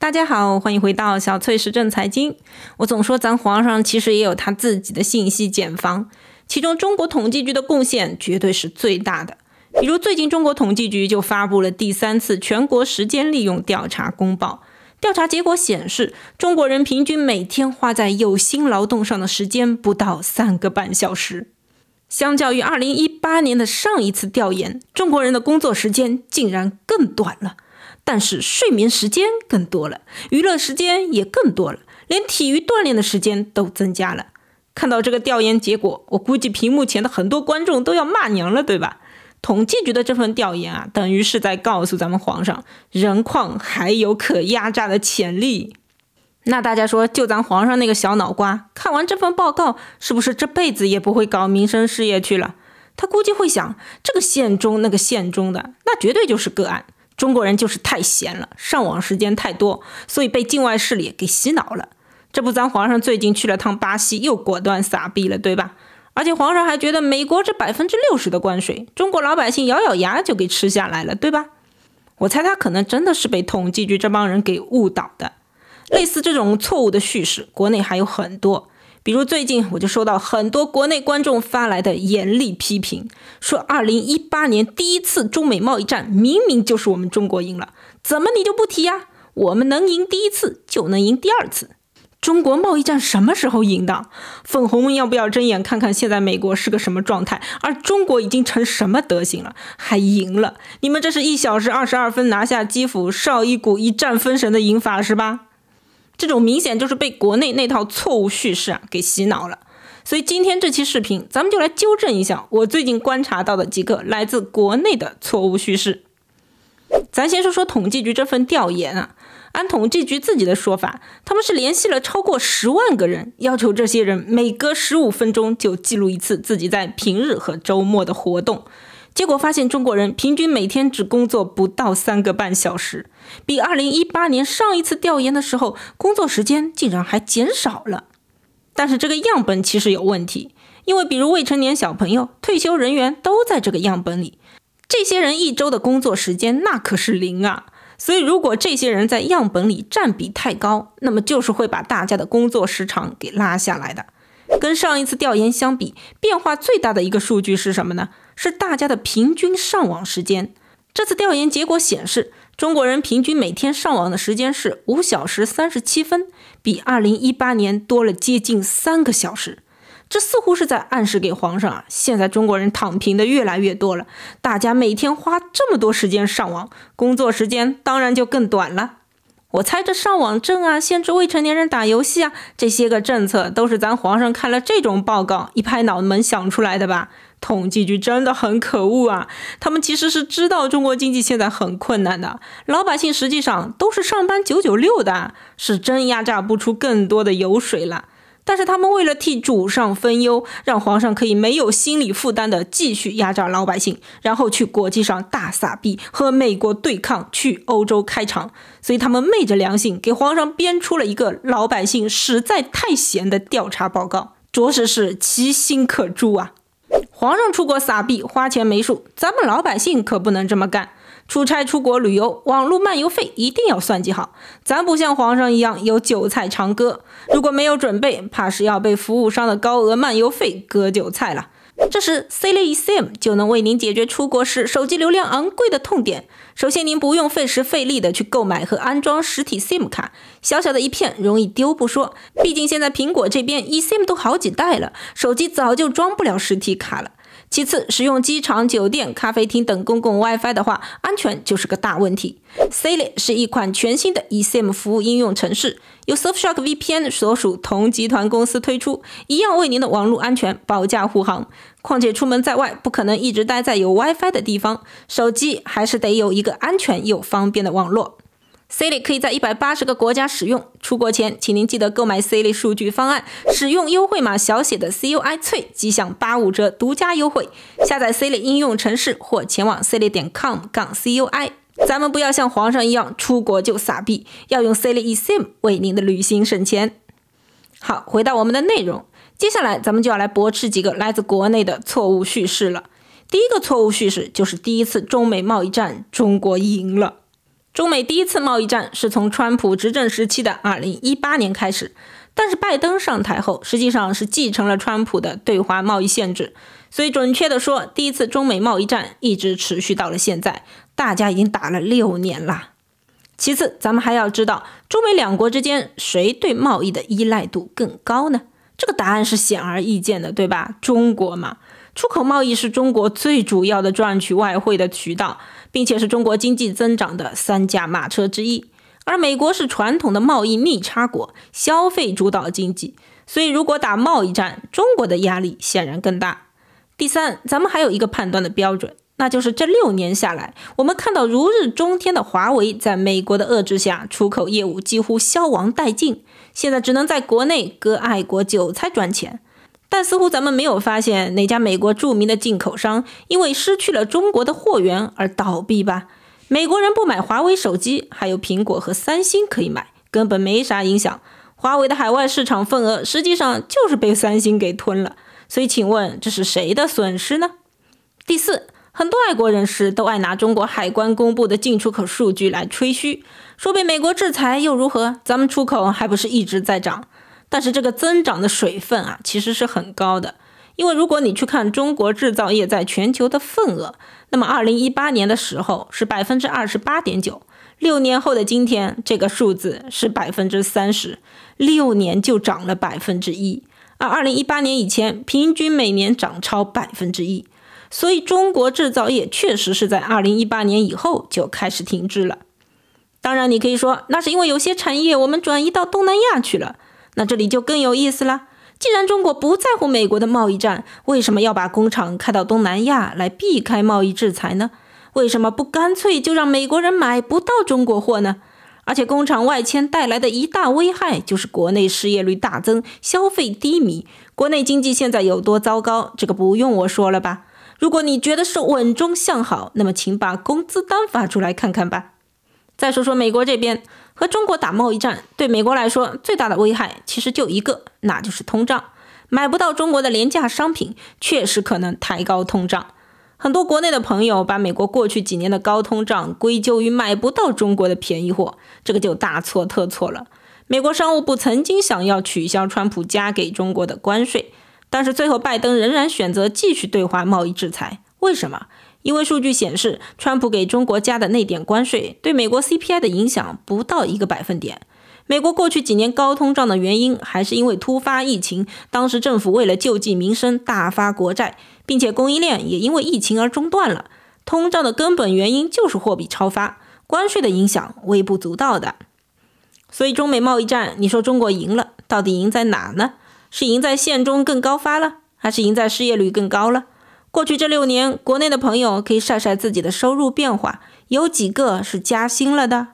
大家好，欢迎回到小翠时政财经。我总说咱皇上其实也有他自己的信息茧房，其中中国统计局的贡献绝对是最大的。比如最近中国统计局就发布了第三次全国时间利用调查公报，调查结果显示，中国人平均每天花在有薪劳动上的时间不到三个半小时。相较于2018年的上一次调研，中国人的工作时间竟然更短了。但是睡眠时间更多了，娱乐时间也更多了，连体育锻炼的时间都增加了。看到这个调研结果，我估计屏幕前的很多观众都要骂娘了，对吧？统计局的这份调研啊，等于是在告诉咱们皇上，人况还有可压榨的潜力。那大家说，就咱皇上那个小脑瓜，看完这份报告，是不是这辈子也不会搞民生事业去了？他估计会想，这个县中那个县中的，那绝对就是个案。中国人就是太闲了，上网时间太多，所以被境外势力给洗脑了。这不，咱皇上最近去了趟巴西，又果断撒币了，对吧？而且皇上还觉得美国这百分之六十的关税，中国老百姓咬咬牙就给吃下来了，对吧？我猜他可能真的是被统计局这帮人给误导的。类似这种错误的叙事，国内还有很多。比如最近我就收到很多国内观众发来的严厉批评，说二零一八年第一次中美贸易战明明就是我们中国赢了，怎么你就不提呀？我们能赢第一次就能赢第二次？中国贸易战什么时候赢的？粉红要不要睁眼看看现在美国是个什么状态，而中国已经成什么德行了，还赢了？你们这是一小时二十二分拿下基辅、少伊古一战封神的赢法是吧？这种明显就是被国内那套错误叙事啊给洗脑了，所以今天这期视频咱们就来纠正一下我最近观察到的几个来自国内的错误叙事。咱先说说统计局这份调研啊，按统计局自己的说法，他们是联系了超过十万个人，要求这些人每隔十五分钟就记录一次自己在平日和周末的活动。结果发现，中国人平均每天只工作不到三个半小时，比二零一八年上一次调研的时候，工作时间竟然还减少了。但是这个样本其实有问题，因为比如未成年小朋友、退休人员都在这个样本里，这些人一周的工作时间那可是零啊。所以如果这些人在样本里占比太高，那么就是会把大家的工作时长给拉下来的。跟上一次调研相比，变化最大的一个数据是什么呢？是大家的平均上网时间。这次调研结果显示，中国人平均每天上网的时间是五小时三十七分，比二零一八年多了接近三个小时。这似乎是在暗示给皇上啊，现在中国人躺平的越来越多了，大家每天花这么多时间上网，工作时间当然就更短了。我猜这上网证啊，限制未成年人打游戏啊，这些个政策都是咱皇上看了这种报告，一拍脑门想出来的吧。统计局真的很可恶啊！他们其实是知道中国经济现在很困难的，老百姓实际上都是上班九九六的，是真压榨不出更多的油水了。但是他们为了替主上分忧，让皇上可以没有心理负担的继续压榨老百姓，然后去国际上大撒币和美国对抗，去欧洲开场。所以他们昧着良心给皇上编出了一个老百姓实在太闲的调查报告，着实是其心可诛啊！皇上出国撒币，花钱没数，咱们老百姓可不能这么干。出差出国旅游，网络漫游费一定要算计好。咱不像皇上一样有韭菜长割，如果没有准备，怕是要被服务商的高额漫游费割韭菜了。这时，C 类 eSIM 就能为您解决出国时手机流量昂贵的痛点。首先，您不用费时费力的去购买和安装实体 SIM 卡，小小的一片容易丢不说，毕竟现在苹果这边 eSIM 都好几代了，手机早就装不了实体卡了。其次，使用机场、酒店、咖啡厅等公共 WiFi 的话，安全就是个大问题。s a i l 是一款全新的 eSIM 服务应用程式，由 Surfshark VPN 所属同集团公司推出，一样为您的网络安全保驾护航。况且出门在外，不可能一直待在有 WiFi 的地方，手机还是得有一个安全又方便的网络。C 类可以在一百八十个国家使用，出国前，请您记得购买 C 类数据方案，使用优惠码小写的 CUI 翠，即享八五折独家优惠。下载 C 类应用程式或前往 C 类点 com 杠 CUI。咱们不要像皇上一样出国就撒币，要用 C 类 eSIM 为您的旅行省钱。好，回到我们的内容，接下来咱们就要来驳斥几个来自国内的错误叙事了。第一个错误叙事就是第一次中美贸易战，中国赢了。中美第一次贸易战是从川普执政时期的二零一八年开始，但是拜登上台后实际上是继承了川普的对华贸易限制，所以准确的说，第一次中美贸易战一直持续到了现在，大家已经打了六年了。其次，咱们还要知道中美两国之间谁对贸易的依赖度更高呢？这个答案是显而易见的，对吧？中国嘛。出口贸易是中国最主要的赚取外汇的渠道，并且是中国经济增长的三驾马车之一。而美国是传统的贸易逆差国，消费主导经济，所以如果打贸易战，中国的压力显然更大。第三，咱们还有一个判断的标准，那就是这六年下来，我们看到如日中天的华为，在美国的遏制下，出口业务几乎消亡殆尽，现在只能在国内割爱国韭菜赚钱。但似乎咱们没有发现哪家美国著名的进口商因为失去了中国的货源而倒闭吧？美国人不买华为手机，还有苹果和三星可以买，根本没啥影响。华为的海外市场份额实际上就是被三星给吞了，所以请问这是谁的损失呢？第四，很多爱国人士都爱拿中国海关公布的进出口数据来吹嘘，说被美国制裁又如何？咱们出口还不是一直在涨？但是这个增长的水分啊，其实是很高的。因为如果你去看中国制造业在全球的份额，那么二零一八年的时候是百分之二十八点九，六年后的今天，这个数字是百分之三十六年就涨了百分之一。而二零一八年以前，平均每年涨超百分之一。所以中国制造业确实是在二零一八年以后就开始停滞了。当然，你可以说那是因为有些产业我们转移到东南亚去了。那这里就更有意思了。既然中国不在乎美国的贸易战，为什么要把工厂开到东南亚来避开贸易制裁呢？为什么不干脆就让美国人买不到中国货呢？而且工厂外迁带来的一大危害就是国内失业率大增，消费低迷。国内经济现在有多糟糕，这个不用我说了吧？如果你觉得是稳中向好，那么请把工资单发出来看看吧。再说说美国这边。和中国打贸易战，对美国来说最大的危害其实就一个，那就是通胀。买不到中国的廉价商品，确实可能抬高通胀。很多国内的朋友把美国过去几年的高通胀归咎于买不到中国的便宜货，这个就大错特错了。美国商务部曾经想要取消川普加给中国的关税，但是最后拜登仍然选择继续对华贸易制裁，为什么？因为数据显示，川普给中国加的那点关税，对美国 CPI 的影响不到一个百分点。美国过去几年高通胀的原因，还是因为突发疫情，当时政府为了救济民生，大发国债，并且供应链也因为疫情而中断了。通胀的根本原因就是货币超发，关税的影响微不足道的。所以中美贸易战，你说中国赢了，到底赢在哪呢？是赢在现中更高发了，还是赢在失业率更高了？过去这六年，国内的朋友可以晒晒自己的收入变化，有几个是加薪了的。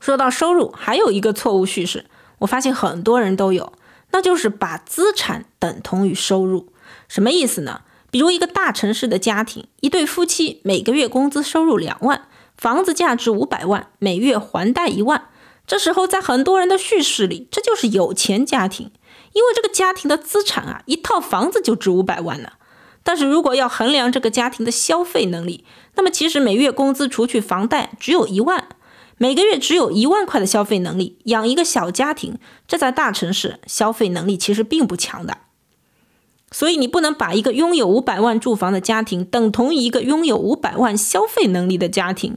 说到收入，还有一个错误叙事，我发现很多人都有，那就是把资产等同于收入。什么意思呢？比如一个大城市的家庭，一对夫妻每个月工资收入两万，房子价值五百万，每月还贷一万。这时候，在很多人的叙事里，这就是有钱家庭，因为这个家庭的资产啊，一套房子就值五百万呢。但是如果要衡量这个家庭的消费能力，那么其实每月工资除去房贷只有一万，每个月只有一万块的消费能力，养一个小家庭，这在大城市消费能力其实并不强的。所以你不能把一个拥有五百万住房的家庭等同于一个拥有五百万消费能力的家庭。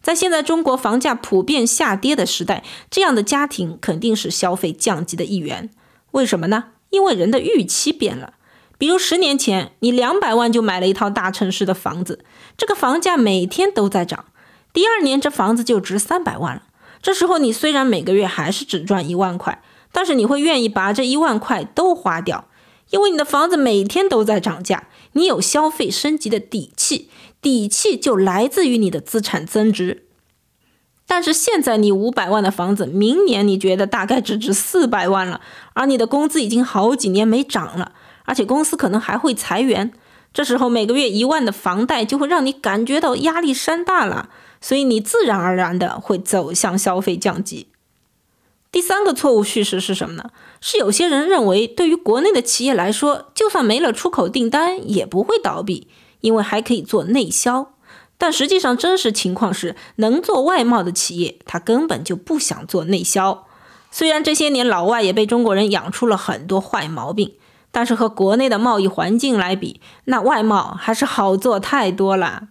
在现在中国房价普遍下跌的时代，这样的家庭肯定是消费降级的一员。为什么呢？因为人的预期变了。比如十年前，你两百万就买了一套大城市的房子，这个房价每天都在涨，第二年这房子就值三百万了。这时候你虽然每个月还是只赚一万块，但是你会愿意把这一万块都花掉，因为你的房子每天都在涨价，你有消费升级的底气，底气就来自于你的资产增值。但是现在你五百万的房子，明年你觉得大概只值四百万了，而你的工资已经好几年没涨了。而且公司可能还会裁员，这时候每个月一万的房贷就会让你感觉到压力山大了，所以你自然而然的会走向消费降级。第三个错误叙事是什么呢？是有些人认为，对于国内的企业来说，就算没了出口订单也不会倒闭，因为还可以做内销。但实际上，真实情况是，能做外贸的企业，他根本就不想做内销。虽然这些年老外也被中国人养出了很多坏毛病。但是和国内的贸易环境来比，那外贸还是好做太多了。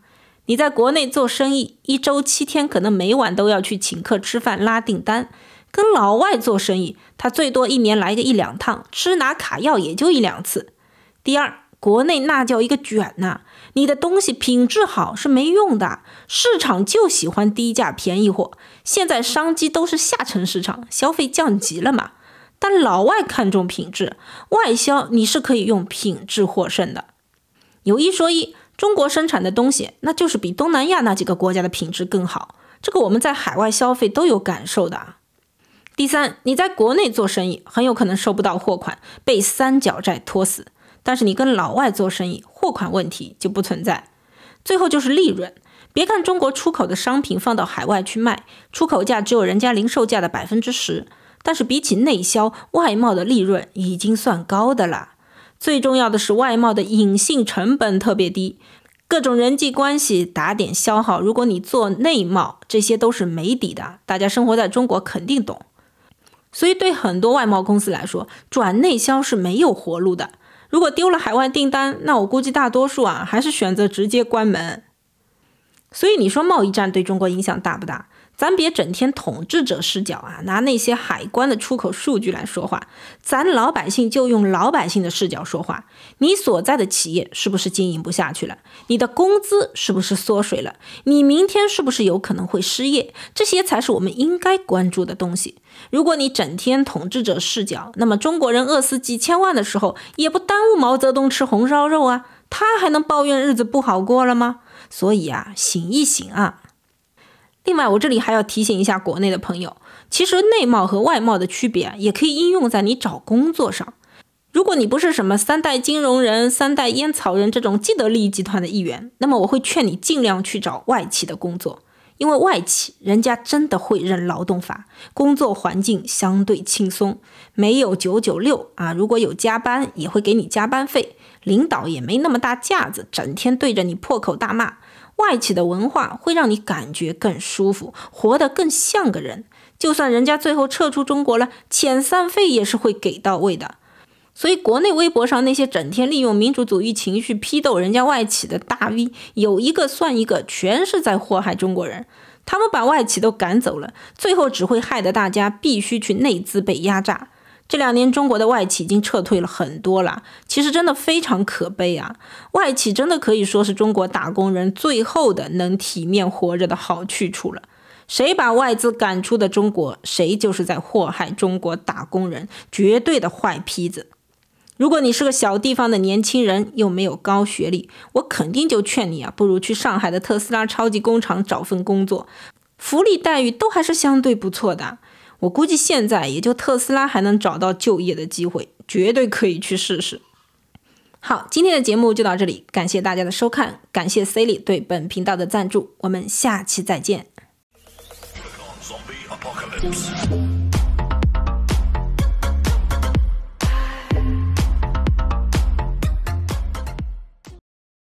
你在国内做生意，一周七天可能每晚都要去请客吃饭拉订单；跟老外做生意，他最多一年来个一两趟，吃拿卡要也就一两次。第二，国内那叫一个卷呐，你的东西品质好是没用的，市场就喜欢低价便宜货。现在商机都是下沉市场，消费降级了嘛。但老外看重品质，外销你是可以用品质获胜的。有一说一，中国生产的东西，那就是比东南亚那几个国家的品质更好，这个我们在海外消费都有感受的。第三，你在国内做生意，很有可能收不到货款，被三角债拖死；但是你跟老外做生意，货款问题就不存在。最后就是利润，别看中国出口的商品放到海外去卖，出口价只有人家零售价的百分之十。但是比起内销，外贸的利润已经算高的了。最重要的是，外贸的隐性成本特别低，各种人际关系打点消耗。如果你做内贸，这些都是没底的。大家生活在中国，肯定懂。所以对很多外贸公司来说，转内销是没有活路的。如果丢了海外订单，那我估计大多数啊，还是选择直接关门。所以你说贸易战对中国影响大不大？咱别整天统治者视角啊，拿那些海关的出口数据来说话，咱老百姓就用老百姓的视角说话。你所在的企业是不是经营不下去了？你的工资是不是缩水了？你明天是不是有可能会失业？这些才是我们应该关注的东西。如果你整天统治者视角，那么中国人饿死几千万的时候，也不耽误毛泽东吃红烧肉啊，他还能抱怨日子不好过了吗？所以啊，醒一醒啊！另外，我这里还要提醒一下国内的朋友，其实内贸和外贸的区别也可以应用在你找工作上。如果你不是什么三代金融人、三代烟草人这种既得利益集团的一员，那么我会劝你尽量去找外企的工作，因为外企人家真的会认劳动法，工作环境相对轻松，没有九九六啊。如果有加班，也会给你加班费。领导也没那么大架子，整天对着你破口大骂。外企的文化会让你感觉更舒服，活得更像个人。就算人家最后撤出中国了，遣散费也是会给到位的。所以国内微博上那些整天利用民族主义情绪批斗人家外企的大 V，有一个算一个，全是在祸害中国人。他们把外企都赶走了，最后只会害得大家必须去内资被压榨。这两年中国的外企已经撤退了很多了，其实真的非常可悲啊！外企真的可以说是中国打工人最后的能体面活着的好去处了。谁把外资赶出的中国，谁就是在祸害中国打工人，绝对的坏坯子。如果你是个小地方的年轻人，又没有高学历，我肯定就劝你啊，不如去上海的特斯拉超级工厂找份工作，福利待遇都还是相对不错的。我估计现在也就特斯拉还能找到就业的机会，绝对可以去试试。好，今天的节目就到这里，感谢大家的收看，感谢 C 里对本频道的赞助，我们下期再见。